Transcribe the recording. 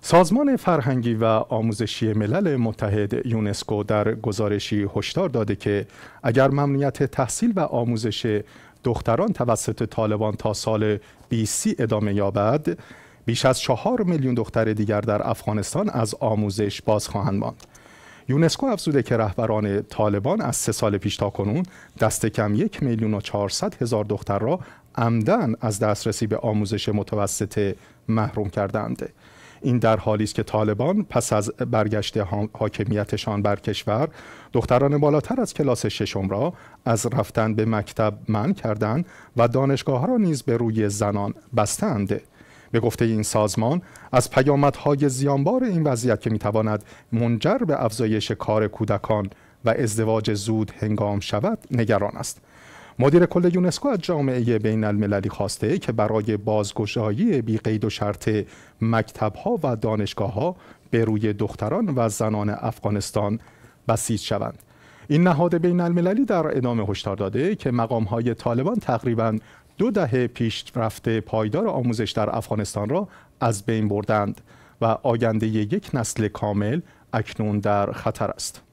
سازمان فرهنگی و آموزشی ملل متحد یونسکو در گزارشی هشدار داده که اگر ممنوعیت تحصیل و آموزش دختران توسط طالبان تا سال 2030 ادامه یابد بیش از چهار میلیون دختر دیگر در افغانستان از آموزش باز خواهند ماند یونسکو افزوده که رهبران طالبان از سه سال پیش تا کنون دست کم یک میلیون و چهارصد هزار دختر را عمدن از دسترسی به آموزش متوسطه محروم کردند. این در حالی است که طالبان پس از برگشت حاکمیتشان بر کشور دختران بالاتر از کلاس ششم را از رفتن به مکتب منع کردند و دانشگاه را نیز به روی زنان بستند به گفته این سازمان از پیامدهای زیانبار این وضعیت که میتواند منجر به افزایش کار کودکان و ازدواج زود هنگام شود نگران است مدیر کل یونسکو از جامعه بین المللی خواسته که برای بازگشایی بی قید و شرط مکتب ها و دانشگاه ها به روی دختران و زنان افغانستان بسیج شوند. این نهاد بین المللی در ادامه هشدار داده که مقام های طالبان تقریبا دو دهه پیش رفته پایدار آموزش در افغانستان را از بین بردند و آینده یک نسل کامل اکنون در خطر است.